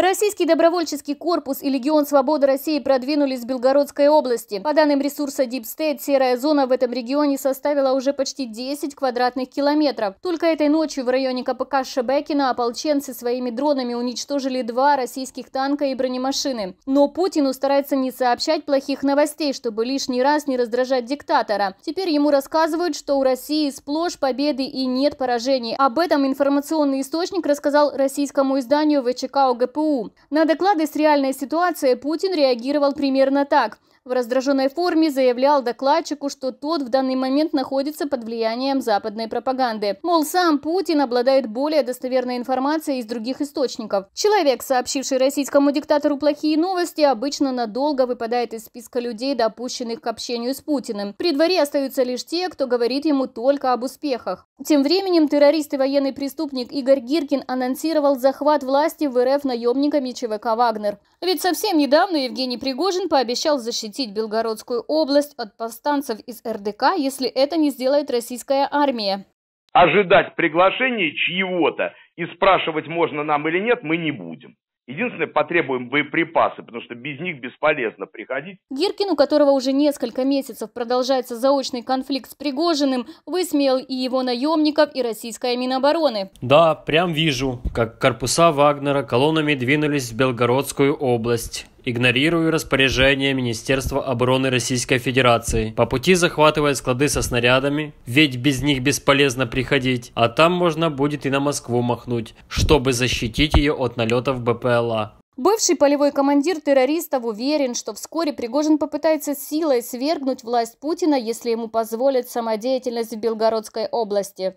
Российский добровольческий корпус и Легион Свободы России продвинулись в Белгородской области. По данным ресурса Deep State, серая зона в этом регионе составила уже почти 10 квадратных километров. Только этой ночью в районе КПК Шебекина ополченцы своими дронами уничтожили два российских танка и бронемашины. Но Путину старается не сообщать плохих новостей, чтобы лишний раз не раздражать диктатора. Теперь ему рассказывают, что у России сплошь победы и нет поражений. Об этом информационный источник рассказал российскому изданию ВЧК ОГПУ ЦРУ. На доклады с реальной ситуацией Путин реагировал примерно так. В раздраженной форме заявлял докладчику, что тот в данный момент находится под влиянием западной пропаганды. Мол, сам Путин обладает более достоверной информацией из других источников. Человек, сообщивший российскому диктатору плохие новости, обычно надолго выпадает из списка людей, допущенных к общению с Путиным. При дворе остаются лишь те, кто говорит ему только об успехах. Тем временем террорист и военный преступник Игорь Гиркин анонсировал захват власти в РФ наемниками ЧВК «Вагнер». Ведь совсем недавно Евгений Пригожин пообещал защитить защитить Белгородскую область от повстанцев из РДК, если это не сделает российская армия. Ожидать приглашения чьего-то и спрашивать, можно нам или нет, мы не будем. Единственное, потребуем боеприпасы, потому что без них бесполезно приходить. Гиркин, у которого уже несколько месяцев продолжается заочный конфликт с Пригожиным, высмеял и его наемников, и российской Минобороны. Да, прям вижу, как корпуса Вагнера колоннами двинулись в Белгородскую область игнорируя распоряжение Министерства обороны Российской Федерации. По пути захватывая склады со снарядами, ведь без них бесполезно приходить, а там можно будет и на Москву махнуть, чтобы защитить ее от налетов БПЛА. Бывший полевой командир террористов уверен, что вскоре Пригожин попытается силой свергнуть власть Путина, если ему позволят самодеятельность в Белгородской области.